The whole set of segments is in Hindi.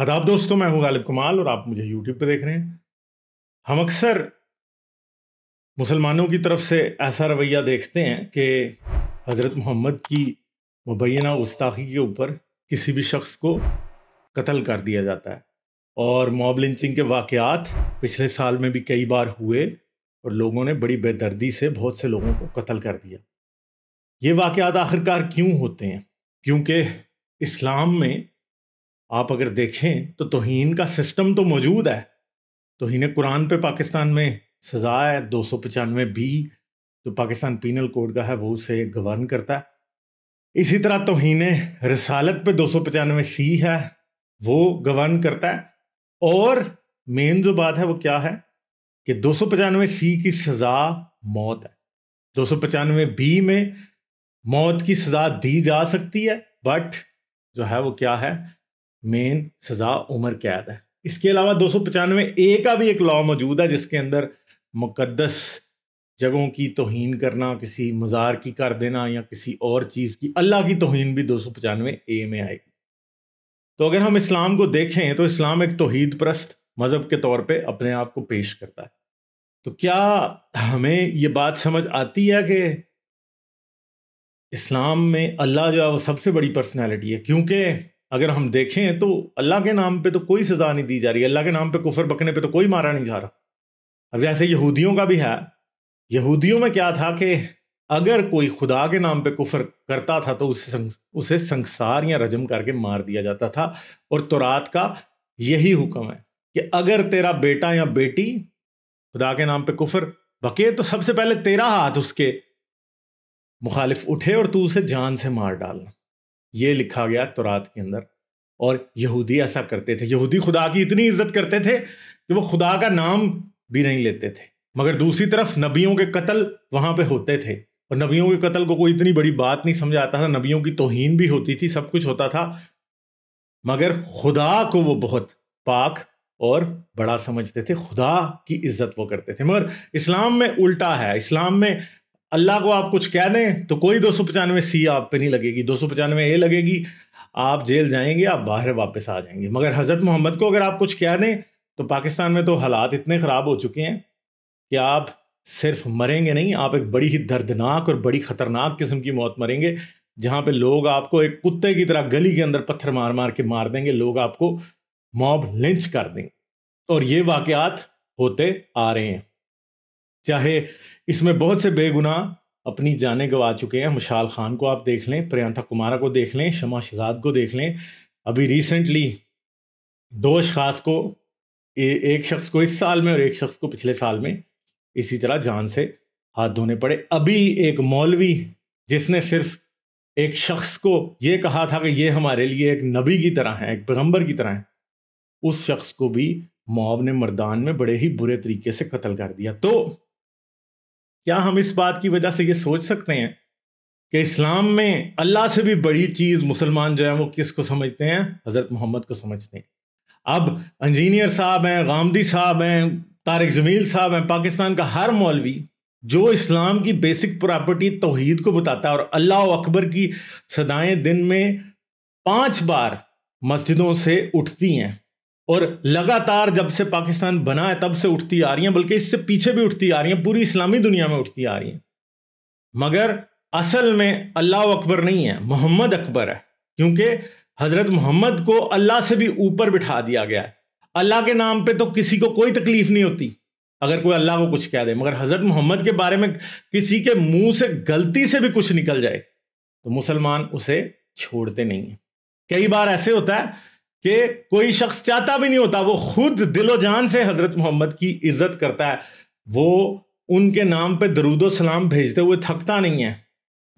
आदाब दोस्तों मैं हूं गालिब कमाल और आप मुझे यूट्यूब पर देख रहे हैं हम अक्सर मुसलमानों की तरफ से ऐसा रवैया देखते हैं कि हज़रत मोहम्मद की मुबैना गुस्ताखी के ऊपर किसी भी शख्स को कत्ल कर दिया जाता है और मॉब लिंचिंग के वाकयात पिछले साल में भी कई बार हुए और लोगों ने बड़ी बेदर्दी से बहुत से लोगों को कत्ल कर दिया ये वाकयात आखिरकार क्यों होते हैं क्योंकि इस्लाम में आप अगर देखें तो तोहन का सिस्टम तो मौजूद है तोहन कुरान पे पाकिस्तान में सज़ा है दो सौ पचानवे बी जो पाकिस्तान पीनल कोड का है वो उसे गवर्न करता है इसी तरह तोहन रसालत पे दो सौ पचानवे सी है वो गवर्न करता है और मेन जो बात है वो क्या है कि दो सौ पचानवे सी की सज़ा मौत है दो सौ पचानवे बी में मौत की सज़ा दी जा सकती है बट जो है वो क्या है मेन सज़ा उम्र कैद है इसके अलावा दो सौ ए का भी एक लॉ मौजूद है जिसके अंदर मुकदस जगहों की तोहन करना किसी मज़ार की कर देना या किसी और चीज़ की अल्लाह की तोहन भी दो सौ ए में आएगी तो अगर हम इस्लाम को देखें तो इस्लाम एक तोहद प्रस्त मज़हब के तौर पे अपने आप को पेश करता है तो क्या हमें ये बात समझ आती है कि इस्लाम में अल्लाह जो है वो सबसे बड़ी पर्सनैलिटी है क्योंकि अगर हम देखें तो अल्लाह के नाम पे तो कोई सज़ा नहीं दी जा रही अल्लाह के नाम पे कुफर बकने पे तो कोई मारा नहीं जा रहा अब जैसे यहूदियों का भी है यहूदियों में क्या था कि अगर कोई खुदा के नाम पे कुफर करता था तो उसे संग, उसे संसार या रजम करके मार दिया जाता था और तुरात का यही हुक्म है कि अगर तेरा बेटा या बेटी खुदा के नाम पे कुफर बके तो सबसे पहले तेरा हाथ उसके मुखालिफ उठे और तू उसे जान से मार डालना ये लिखा गया तुरात के अंदर और यहूदी ऐसा करते थे यहूदी खुदा की इतनी इज्जत करते थे कि वो खुदा का नाम भी नहीं लेते थे मगर दूसरी तरफ नबियों के कत्ल वहां पे होते थे और नबियों के कत्ल को कोई इतनी बड़ी बात नहीं समझ आता था नबियों की तोहीन भी होती थी सब कुछ होता था मगर खुदा को वो बहुत पाक और बड़ा समझते थे खुदा की इज्जत वो करते थे मगर इस्लाम में उल्टा है इस्लाम में अल्लाह को आप कुछ कह दें तो कोई दो सौ पचानवे सी आप पे नहीं लगेगी दो सौ पचानवे ए लगेगी आप जेल जाएंगे आप बाहर वापस आ जाएंगे मगर हज़रत मोहम्मद को अगर आप कुछ कह दें तो पाकिस्तान में तो हालात इतने ख़राब हो चुके हैं कि आप सिर्फ मरेंगे नहीं आप एक बड़ी ही दर्दनाक और बड़ी ख़तरनाक किस्म की मौत मरेंगे जहाँ पे लोग आपको एक कुत्ते की तरह गली के अंदर पत्थर मार मार के मार देंगे लोग आपको मॉब लिंच कर देंगे और ये वाक़ होते आ रहे हैं चाहे इसमें बहुत से बेगुनाह अपनी जाने गवा चुके हैं मशाल खान को आप देख लें प्रियंका कुमारा को देख लें शमा शहजाद को देख लें अभी रिसेंटली दो अशखास को ए, एक शख्स को इस साल में और एक शख्स को पिछले साल में इसी तरह जान से हाथ धोने पड़े अभी एक मौलवी जिसने सिर्फ एक शख्स को ये कहा था कि ये हमारे लिए एक नबी की तरह है एक पैगम्बर की तरह है उस शख्स को भी मॉब ने मर्दान में बड़े ही बुरे तरीके से कत्ल कर दिया तो क्या हम इस बात की वजह से ये सोच सकते हैं कि इस्लाम में अल्लाह से भी बड़ी चीज़ मुसलमान जो है वो किस को समझते हैं हज़रत मोहम्मद को समझते हैं अब इंजीनियर साहब हैं गामदी साहब हैं तारिक जमील साहब हैं पाकिस्तान का हर मौलवी जो इस्लाम की बेसिक प्रॉपर्टी तोहहीद को बताता है और अल्लाह अकबर की सदाएँ दिन में पाँच बार मस्जिदों से उठती हैं और लगातार जब से पाकिस्तान बना है तब से उठती आ रही हैं बल्कि इससे पीछे भी उठती आ रही हैं पूरी इस्लामी दुनिया में उठती आ रही हैं मगर असल में अल्लाह अकबर नहीं है मोहम्मद अकबर है क्योंकि हज़रत मोहम्मद को अल्लाह से भी ऊपर बिठा दिया गया है अल्लाह के नाम पे तो किसी को कोई तकलीफ नहीं होती अगर कोई अल्लाह को कुछ कह दे मगर हज़रत मोहम्मद के बारे में किसी के मुंह से गलती से भी कुछ निकल जाए तो मुसलमान उसे छोड़ते नहीं है कई बार ऐसे होता है कि कोई शख्स चाहता भी नहीं होता वो खुद दिलो जान से हजरत मोहम्मद की इज्जत करता है वो उनके नाम पे दरूद सलाम भेजते हुए थकता नहीं है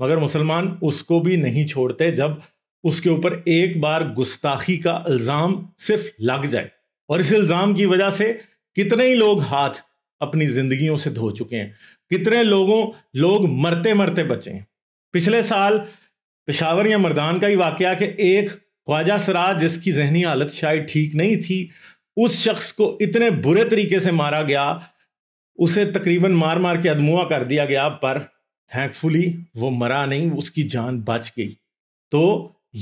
मगर मुसलमान उसको भी नहीं छोड़ते जब उसके ऊपर एक बार गुस्ताखी का इल्ज़ाम सिर्फ लग जाए और इस इल्ज़ाम की वजह से कितने ही लोग हाथ अपनी ज़िंदगियों से धो चुके हैं कितने लोगों लोग मरते मरते बचे हैं पिछले साल पेशावर या मरदान का ही वाक़ कि एक ख्वाजा सराज जिसकी जहनी हालत शायद ठीक नहीं थी उस शख्स को इतने बुरे तरीके से मारा गया उसे तकरीबन मार मार के अदमुआ कर दिया गया पर थैंकफुली वो मरा नहीं उसकी जान बच गई तो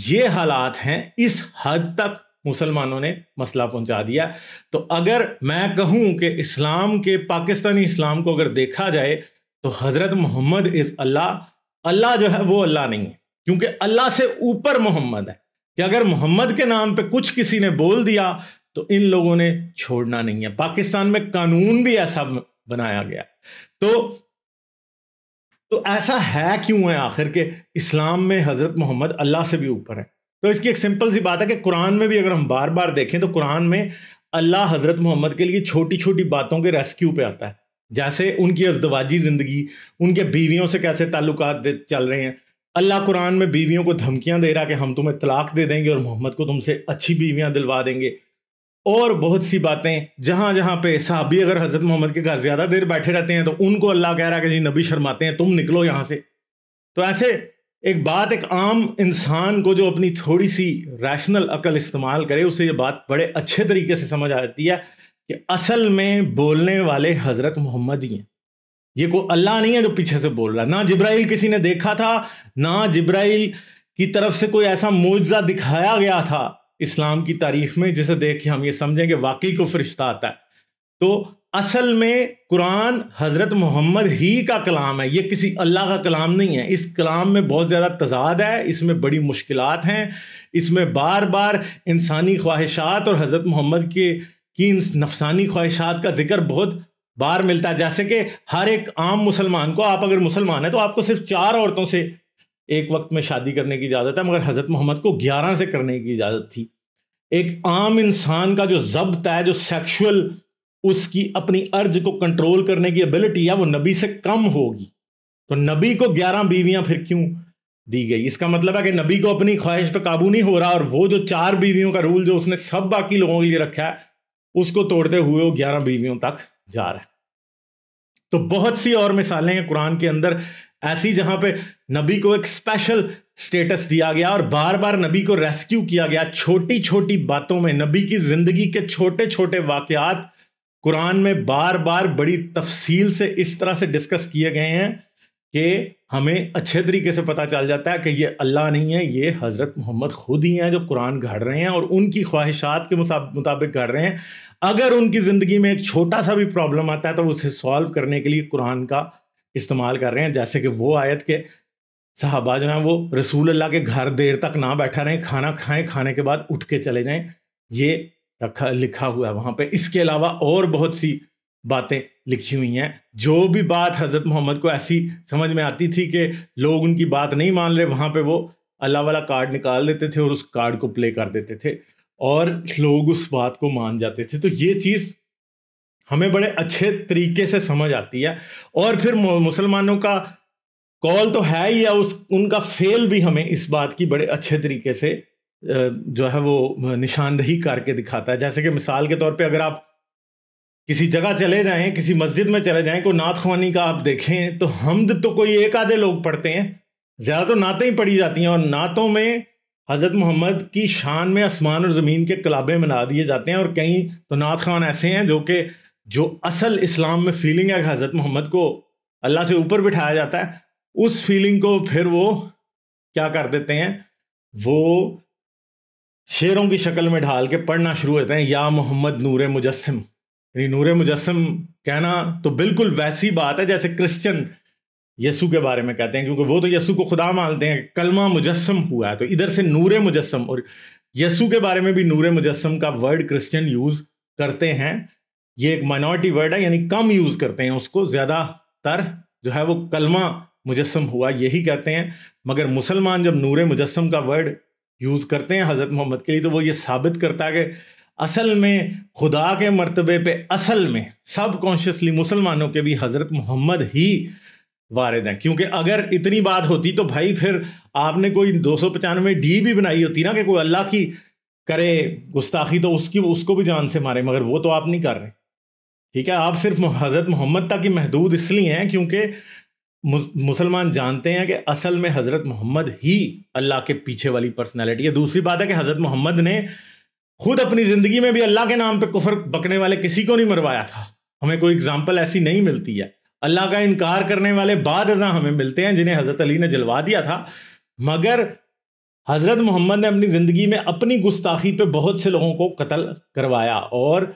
ये हालात हैं इस हद तक मुसलमानों ने मसला पहुंचा दिया तो अगर मैं कहूं कि इस्लाम के पाकिस्तानी इस्लाम को अगर देखा जाए तो हज़रत मोहम्मद इज़ अल्लाह अल्लाह जो है वो अल्लाह नहीं है क्योंकि अल्लाह से ऊपर मोहम्मद है कि अगर मोहम्मद के नाम पे कुछ किसी ने बोल दिया तो इन लोगों ने छोड़ना नहीं है पाकिस्तान में कानून भी ऐसा बनाया गया तो तो ऐसा है क्यों है आखिर के इस्लाम में हज़रत मोहम्मद अल्लाह से भी ऊपर है तो इसकी एक सिंपल सी बात है कि कुरान में भी अगर हम बार बार देखें तो कुरान में अल्लाह हज़रत मोहम्मद के लिए छोटी छोटी बातों के रेस्क्यू पे आता है जैसे उनकी अजदवाजी ज़िंदगी उनके बीवियों से कैसे ताल्लुक चल रहे हैं अल्लाह कुरान में बीवियों को धमकियां दे रहा कि हम तुम्हें तलाक दे देंगे और मोहम्मद को तुमसे अच्छी बीवियां दिलवा देंगे और बहुत सी बातें जहाँ जहाँ पे साहबी अगर हज़रत मोहम्मद के घर ज़्यादा देर बैठे रहते हैं तो उनको अल्लाह कह रहा है कि जी नबी शर्माते हैं तुम निकलो यहाँ से तो ऐसे एक बात एक आम इंसान को जो अपनी थोड़ी सी रैशनल अकल इस्तेमाल करे उसे ये बात बड़े अच्छे तरीके से समझ आ जाती है कि असल में बोलने वाले हज़रत मोहम्मद ही हैं ये को अल्लाह नहीं है जो पीछे से बोल रहा है ना जिब्राइल किसी ने देखा था ना जिब्राइल की तरफ से कोई ऐसा मुआवजा दिखाया गया था इस्लाम की तारीख में जिसे देख के हम ये समझें कि वाकई को फरिश्ता आता है तो असल में कुरान हज़रत मोहम्मद ही का कलाम है ये किसी अल्लाह का कलाम नहीं है इस कलाम में बहुत ज़्यादा तजाद है इसमें बड़ी मुश्किल हैं इसमें बार बार इंसानी ख्वाहिशात और हज़रत मोहम्मद के की नफसानी ख्वाहिशात का जिक्र बहुत बार मिलता है जैसे कि हर एक आम मुसलमान को आप अगर मुसलमान है तो आपको सिर्फ चार औरतों से एक वक्त में शादी करने की इजाज़त है मगर हज़रत मोहम्मद को ग्यारह से करने की इजाज़त थी एक आम इंसान का जो जब्त है जो सेक्शुअल उसकी अपनी अर्ज को कंट्रोल करने की एबिलिटी है वो नबी से कम होगी तो नबी को ग्यारह बीवियां फिर क्यों दी गई इसका मतलब है कि नबी को अपनी ख्वाहिश पर काबू नहीं हो रहा और वो जो चार बीवियों का रूल जो उसने सब बाकी लोगों के लिए रखा है उसको तोड़ते हुए वो ग्यारह बीवियों तक जा रहा है तो बहुत सी और मिसालें हैं कुरान के अंदर ऐसी जहां पे नबी को एक स्पेशल स्टेटस दिया गया और बार बार नबी को रेस्क्यू किया गया छोटी छोटी बातों में नबी की जिंदगी के छोटे छोटे वाकयात कुरान में बार बार बड़ी तफसील से इस तरह से डिस्कस किए गए हैं कि हमें अच्छे तरीके से पता चल जाता है कि ये अल्लाह नहीं है ये हज़रत मोहम्मद खुद ही हैं जो कुरान घड़ रहे हैं और उनकी ख्वाहिशात के मुताबिक घड़ रहे हैं अगर उनकी ज़िंदगी में एक छोटा सा भी प्रॉब्लम आता है तो उसे सॉल्व करने के लिए कुरान का इस्तेमाल कर रहे हैं जैसे कि वो आयत के साहबा जो हैं वो रसूल अल्लाह के घर देर तक ना बैठा रहें खाना खाएं खाने के बाद उठ के चले जाएं ये रखा लिखा हुआ है वहाँ पे इसके अलावा और बहुत सी बातें लिखी हुई हैं जो भी बात हज़रत मोहम्मद को ऐसी समझ में आती थी कि लोग उनकी बात नहीं मान रहे वहाँ पे वो अल्लाह वाला कार्ड निकाल देते थे और उस कार्ड को प्ले कर देते थे और लोग उस बात को मान जाते थे तो ये चीज़ हमें बड़े अच्छे तरीके से समझ आती है और फिर मुसलमानों का कॉल तो है ही या उस उनका फेल भी हमें इस बात की बड़े अच्छे तरीके से जो है वो निशानदही करके दिखाता है जैसे कि मिसाल के तौर पे अगर आप किसी जगह चले जाएं किसी मस्जिद में चले जाएं कोई नात खवानी का आप देखें तो हमद तो कोई एक आधे लोग पढ़ते हैं ज़्यादा तो नातें ही पढ़ी जाती हैं और नातों में हज़रत मोहम्मद की शान में आसमान और ज़मीन के कलाबे बना दिए जाते हैं और कहीं तो नात खान ऐसे हैं जो कि जो असल इस्लाम में फीलिंग है हज़रत मोहम्मद को अल्लाह से ऊपर बिठाया जाता है उस फीलिंग को फिर वो क्या कर देते हैं वो शेरों की शक्ल में ढाल के पढ़ना शुरू होते हैं या मोहम्मद नूर मुजस्म यानी नूर मुजस्म कहना तो बिल्कुल वैसी बात है जैसे क्रिश्चन यसु के बारे में कहते हैं क्योंकि वो तो यसु को खुदा मानते हैं कलमा मुजस्म हुआ है तो इधर से नूर मुजस्म और यसु के बारे में भी नूर मुजस्म का वर्ड क्रिश्चियन यूज़ करते हैं ये एक माइनॉरिटी वर्ड है यानी कम यूज़ करते हैं उसको ज़्यादातर जो है वो कलमा मुजस्म हुआ यही कहते हैं मगर मुसलमान जब नूर मुजस्म का वर्ड यूज़ करते हैं हज़रत मोहम्मद के लिए तो वो ये साबित करता है कि असल में खुदा के मरतबे पे असल में सब कॉन्शियसली मुसलमानों के भी हज़रत मोहम्मद ही वारद हैं क्योंकि अगर इतनी बात होती तो भाई फिर आपने कोई दो सौ पचानवे डी भी बनाई होती ना कि कोई अल्लाह की करे गुस्ताखी तो उसकी उसको भी जान से मारे मगर वो तो आप नहीं कर रहे ठीक है आप सिर्फ हज़रत मोहम्मद तक ही महदूद इसलिए हैं क्योंकि मुसलमान जानते हैं कि असल में हज़रत मोहम्मद ही अल्लाह के पीछे वाली पर्सनैलिटी है दूसरी बात है कि हज़रत मोहम्मद ने खुद अपनी जिंदगी में भी अल्लाह के नाम पे कुफर बकने वाले किसी को नहीं मरवाया था हमें कोई एग्जाम्पल ऐसी नहीं मिलती है अल्लाह का इनकार करने वाले बाद अजा हमें मिलते हैं जिन्हें हज़रत अली ने जलवा दिया था मगर हज़रत मोहम्मद ने अपनी ज़िंदगी में अपनी गुस्ताखी पे बहुत से लोगों को कत्ल करवाया और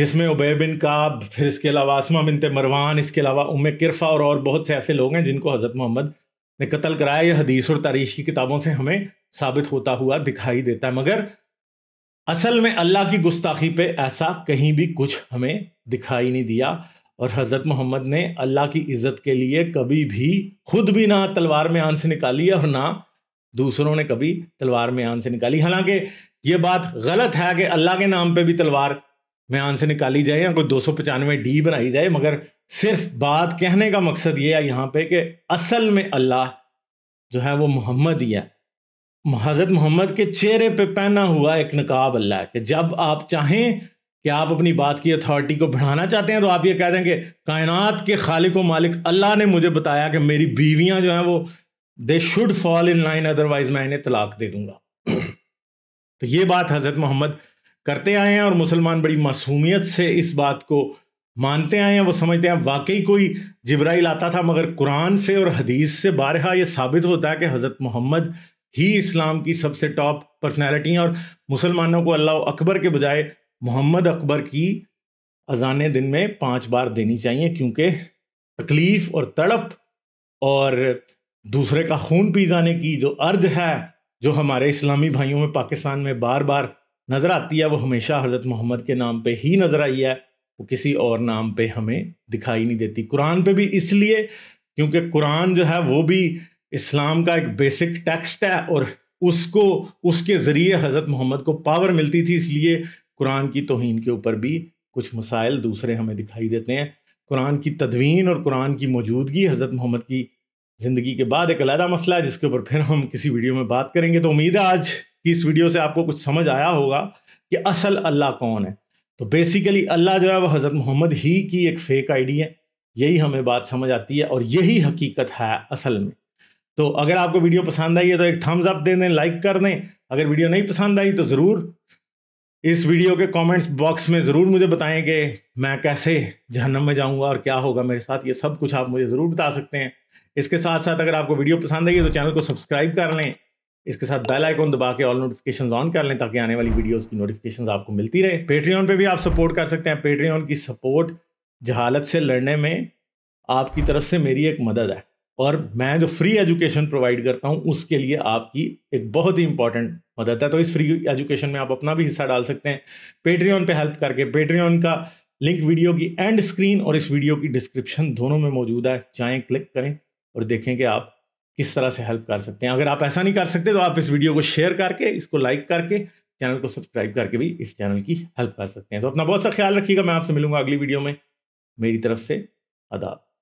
जिसमें उबे बिन काब फिर इसके अलावा आसमा बिनते मरवान इसके अलावा उम किरफा और और बहुत से ऐसे लोग हैं जिनको हज़रत मोहम्मद ने कत्ल कराया यह हदीस और तारीख की किताबों से हमें साबित होता हुआ दिखाई देता है मगर असल में अल्लाह की गुस्ताखी पे ऐसा कहीं भी कुछ हमें दिखाई नहीं दिया और हज़रत मोहम्मद ने अल्लाह की इज़्ज़त के लिए कभी भी खुद भी ना तलवार में आन से निकाली और ना दूसरों ने कभी तलवार में आन से निकाली हालांकि ये बात गलत है कि अल्लाह के नाम पे भी तलवार में आन से निकाली जाए या कोई दो सौ पचानवे डी बनाई जाए मगर सिर्फ बात कहने का मकसद ये है यहाँ पे कि असल में अल्लाह जो है वो मोहम्मद ही है हज़रत मोहम्मद के चेहरे पे पहना हुआ एक नकाब अल्लाह के जब आप चाहें कि आप अपनी बात की अथॉरिटी को बढ़ाना चाहते हैं तो आप ये कह दें कि कायनात के खालिक व मालिक अल्लाह ने मुझे बताया कि मेरी बीवियां जो हैं वो they should fall in line otherwise मैं इन्हें तलाक दे दूंगा तो ये बात हज़रत मोहम्मद करते आए हैं और मुसलमान बड़ी मासूमियत से इस बात को मानते आए हैं वो समझते हैं वाकई कोई जिब्राइल आता था मगर कुरान से और हदीस से बारहा ये साबित होता है कि हज़रत मोहम्मद ही इस्लाम की सबसे टॉप पर्सनैलिटी हैं और मुसलमानों को अल्लाह अकबर के बजाय मोहम्मद अकबर की अजान दिन में पांच बार देनी चाहिए क्योंकि तकलीफ और तड़प और दूसरे का खून पी जाने की जो अर्ज है जो हमारे इस्लामी भाइयों में पाकिस्तान में बार बार नज़र आती है वो हमेशा हज़रत मोहम्मद के नाम पे ही नज़र आई है वो किसी और नाम पे हमें दिखाई नहीं देती कुरान पे भी इसलिए क्योंकि कुरान जो है वो भी इस्लाम का एक बेसिक टेक्स्ट है और उसको उसके ज़रिए हज़रत मोहम्मद को पावर मिलती थी इसलिए कुरान की तोहन के ऊपर भी कुछ मसाइल दूसरे हमें दिखाई देते हैं कुरान की तदवीन और कुरान की मौजूदगी हज़रत मोहम्मद की ज़िंदगी के बाद एक अलहदा मसला है जिसके ऊपर फिर हम किसी वीडियो में बात करेंगे तो उम्मीद है आज की इस वीडियो से आपको कुछ समझ आया होगा कि असल अल्लाह कौन है तो बेसिकली अल्लाह जो है वह हज़रत मोहम्मद ही की एक फेक आईडी है यही हमें बात समझ आती है और यही हकीकत है असल में तो अगर आपको वीडियो पसंद आई है तो एक थम्स अप दे दें लाइक कर दें अगर वीडियो नहीं पसंद आई तो ज़रूर इस वीडियो के कमेंट्स बॉक्स में ज़रूर मुझे बताएं कि मैं कैसे जहन्नम में जाऊंगा और क्या होगा मेरे साथ ये सब कुछ आप मुझे ज़रूर बता सकते हैं इसके साथ साथ अगर आपको वीडियो पसंद आई है तो चैनल को सब्सक्राइब कर लें इसके साथ बेल आइकन दबा के ऑल नोटिफिकेशन ऑन कर लें ताकि आने वाली वीडियोज़ की नोटिफिकेशन आपको मिलती रहे पेट्रीऑन पर भी आप सपोर्ट कर सकते हैं पेट्रीऑन की सपोर्ट जहालत से लड़ने में आपकी तरफ से मेरी एक मदद है और मैं जो फ्री एजुकेशन प्रोवाइड करता हूँ उसके लिए आपकी एक बहुत ही इंपॉर्टेंट मदद है तो इस फ्री एजुकेशन में आप अपना भी हिस्सा डाल सकते हैं पेट्रियन पे हेल्प करके पेट्रियन का लिंक वीडियो की एंड स्क्रीन और इस वीडियो की डिस्क्रिप्शन दोनों में मौजूद है चाहें क्लिक करें और देखें कि आप किस तरह से हेल्प कर सकते हैं अगर आप ऐसा नहीं कर सकते तो आप इस वीडियो को शेयर करके इसको लाइक करके चैनल को सब्सक्राइब करके भी इस चैनल की हेल्प कर सकते हैं तो अपना बहुत सा ख्याल रखिएगा मैं आपसे मिलूंगा अगली वीडियो में मेरी तरफ से आदाब